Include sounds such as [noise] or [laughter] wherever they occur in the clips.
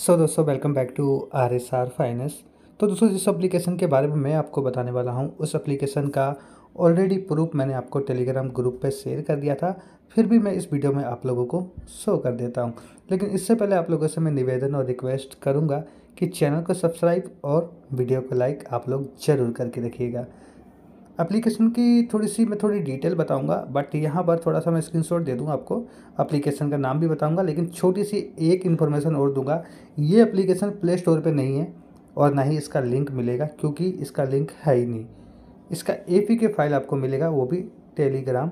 सो दोस्तों welcome back to R S R finance तो दोस्तों जिस एप्लीकेशन के बारे में मैं आपको बताने वाला हूँ उस एप्लीकेशन का ऑलरेडी प्रूफ मैंने आपको टेलीग्राम ग्रुप पे शेयर कर दिया था फिर भी मैं इस वीडियो में आप लोगों को शो कर देता हूँ लेकिन इससे पहले आप लोगों से मैं निवेदन और रिक्वेस्ट करूँगा कि चैनल को सब्सक्राइब और वीडियो को लाइक आप लोग ज़रूर करके रखिएगा एप्लीकेशन की थोड़ी सी मैं थोड़ी डिटेल बताऊंगा बट यहाँ पर थोड़ा सा मैं स्क्रीनशॉट दे दूंगा आपको एप्लीकेशन का नाम भी बताऊंगा लेकिन छोटी सी एक इन्फॉर्मेशन और दूंगा ये एप्लीकेशन प्ले स्टोर पर नहीं है और ना ही इसका लिंक मिलेगा क्योंकि इसका लिंक है ही नहीं इसका ए के फाइल आपको मिलेगा वो भी टेलीग्राम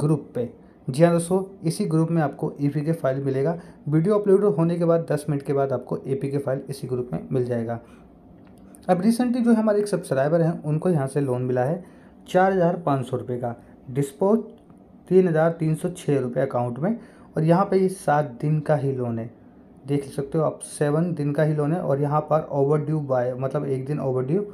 ग्रुप पे जी हाँ दोस्तों इसी ग्रुप में आपको ए के फाइल मिलेगा वीडियो अपलोड होने के बाद 10 मिनट के बाद आपको ए के फाइल इसी ग्रुप में मिल जाएगा अब रिसेंटली जो हमारे एक सब्सक्राइबर हैं उनको यहाँ से लोन मिला है चार हज़ार पाँच सौ रुपये का डिस्पोज तीन हज़ार तीन सौ छः रुपये अकाउंट में और यहाँ पे ये सात दिन का ही लोन है देख सकते हो आप सेवन दिन का ही लोन है और यहाँ पर ओवर ड्यू बाय मतलब एक दिन ओवर ड्यू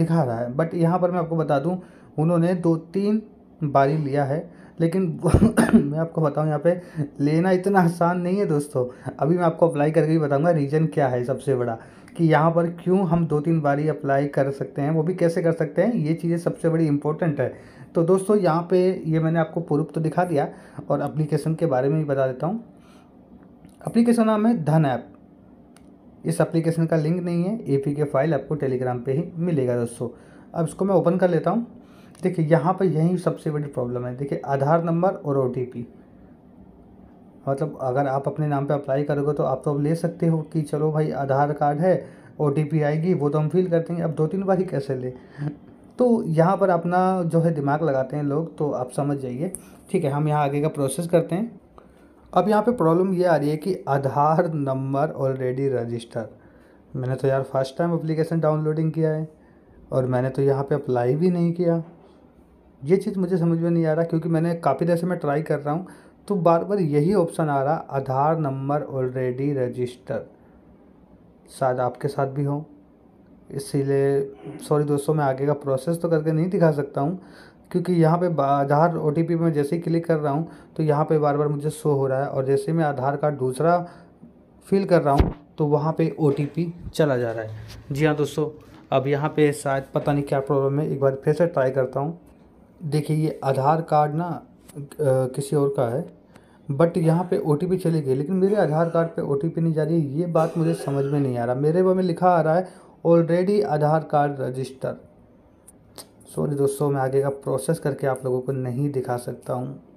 दिखा रहा है बट यहाँ पर मैं आपको बता दूँ उन्होंने दो तीन बारी लिया है लेकिन [coughs] मैं आपको बताऊँ यहाँ पे लेना इतना आसान नहीं है दोस्तों अभी मैं आपको अप्लाई करके ही बताऊँगा रीज़न क्या है सबसे बड़ा कि यहाँ पर क्यों हम दो तीन बारी अप्लाई कर सकते हैं वो भी कैसे कर सकते हैं ये चीज़ें सबसे बड़ी इंपॉर्टेंट है तो दोस्तों यहाँ पे ये मैंने आपको प्रूफ तो दिखा दिया और अप्लीकेशन के बारे में भी बता देता हूँ अप्लीकेशन नाम है धन ऐप इस अप्लीकेशन का लिंक नहीं है ए के फाइल आपको टेलीग्राम पर ही मिलेगा दोस्तों अब इसको मैं ओपन कर लेता हूँ देखिए यहाँ पर यही सबसे बड़ी प्रॉब्लम है देखिए आधार नंबर और ओ मतलब अगर आप अपने नाम पे अप्लाई करोगे तो आप तो अब ले सकते हो कि चलो भाई आधार कार्ड है ओ आएगी वो तो हम फिल करते हैं अब दो तीन बार ही कैसे ले तो यहाँ पर अपना जो है दिमाग लगाते हैं लोग तो आप समझ जाइए ठीक है हम यहाँ आगे का प्रोसेस करते हैं अब यहाँ पे प्रॉब्लम ये आ रही है कि आधार नंबर ऑलरेडी रजिस्टर मैंने तो यार फर्स्ट टाइम अप्लीकेशन डाउनलोडिंग किया है और मैंने तो यहाँ पर अप्लाई भी नहीं किया ये चीज़ मुझे समझ में नहीं आ रहा क्योंकि मैंने काफ़ी देर से मैं ट्राई कर रहा हूँ तो बार बार यही ऑप्शन आ रहा आधार नंबर ऑलरेडी रजिस्टर शायद आपके साथ भी हो इसीलिए सॉरी दोस्तों मैं आगे का प्रोसेस तो करके नहीं दिखा सकता हूँ क्योंकि यहाँ पे आधार ओ टी पी में जैसे ही क्लिक कर रहा हूँ तो यहाँ पे बार बार मुझे शो हो रहा है और जैसे मैं आधार कार्ड दूसरा फिल कर रहा हूँ तो वहाँ पे ओ टी पी चला जा रहा है जी हाँ दोस्तों अब यहाँ पे शायद पता नहीं क्या प्रॉब्लम है एक बार फिर से ट्राई करता हूँ देखिए ये आधार कार्ड ना किसी और का है बट यहाँ पे ओ टी पी चली गई लेकिन मेरे आधार कार्ड पे ओ टी पी नहीं जा रही है ये बात मुझे समझ में नहीं आ रहा मेरे वो में लिखा आ रहा है already Aadhaar card register sorry दोस्तों मैं आगे का प्रोसेस करके आप लोगों को नहीं दिखा सकता हूँ